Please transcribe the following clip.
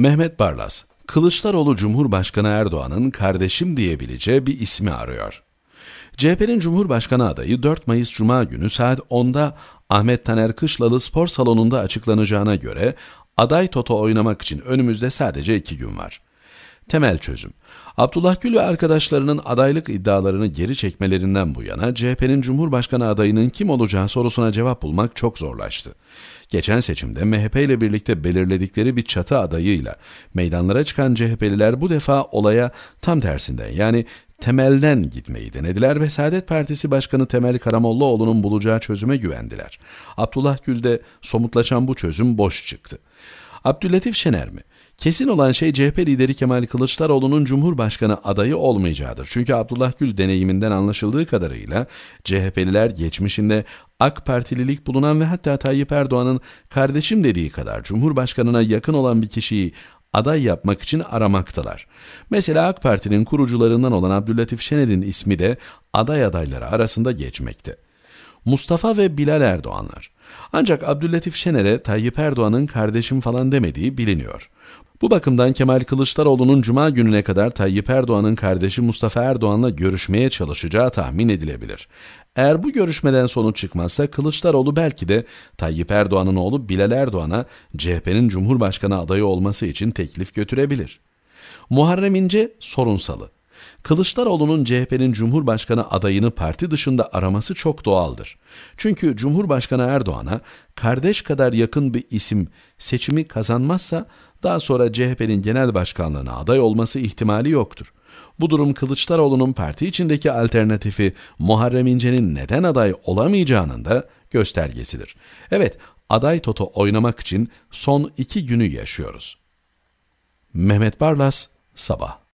Mehmet Barlas, Kılıçdaroğlu Cumhurbaşkanı Erdoğan'ın kardeşim diyebileceği bir ismi arıyor. CHP'nin Cumhurbaşkanı adayı 4 Mayıs Cuma günü saat 10'da Ahmet Taner Kışlalı spor salonunda açıklanacağına göre aday toto oynamak için önümüzde sadece 2 gün var temel çözüm. Abdullah Gül ve arkadaşlarının adaylık iddialarını geri çekmelerinden bu yana CHP'nin Cumhurbaşkanı adayının kim olacağı sorusuna cevap bulmak çok zorlaştı. Geçen seçimde MHP ile birlikte belirledikleri bir çatı adayıyla meydanlara çıkan CHP'liler bu defa olaya tam tersinden yani temelden gitmeyi denediler ve Saadet Partisi Başkanı Temel Karamollaoğlu'nun bulacağı çözüme güvendiler. Abdullah Gül'de somutlaşan bu çözüm boş çıktı. Abdülatif Şener mi? Kesin olan şey CHP lideri Kemal Kılıçdaroğlu'nun Cumhurbaşkanı adayı olmayacağıdır. Çünkü Abdullah Gül deneyiminden anlaşıldığı kadarıyla CHP'liler geçmişinde AK Partililik bulunan ve hatta Tayyip Erdoğan'ın kardeşim dediği kadar Cumhurbaşkanına yakın olan bir kişiyi aday yapmak için aramaktalar. Mesela AK Parti'nin kurucularından olan Abdülatif Şener'in ismi de aday adayları arasında geçmekte. Mustafa ve Bilal Erdoğanlar. Ancak Abdülatif Şener'e Tayyip Erdoğan'ın kardeşim falan demediği biliniyor. Bu bakımdan Kemal Kılıçdaroğlu'nun cuma gününe kadar Tayyip Erdoğan'ın kardeşi Mustafa Erdoğan'la görüşmeye çalışacağı tahmin edilebilir. Eğer bu görüşmeden sonuç çıkmazsa Kılıçdaroğlu belki de Tayyip Erdoğan'ın oğlu Bilal Erdoğan'a CHP'nin Cumhurbaşkanı adayı olması için teklif götürebilir. Muharrem İnce sorunsalı. Kılıçdaroğlu'nun CHP'nin Cumhurbaşkanı adayını parti dışında araması çok doğaldır. Çünkü Cumhurbaşkanı Erdoğan'a kardeş kadar yakın bir isim seçimi kazanmazsa daha sonra CHP'nin genel başkanlığına aday olması ihtimali yoktur. Bu durum Kılıçdaroğlu'nun parti içindeki alternatifi Muharrem İnce'nin neden aday olamayacağının da göstergesidir. Evet, aday toto oynamak için son iki günü yaşıyoruz. Mehmet Barlas, Sabah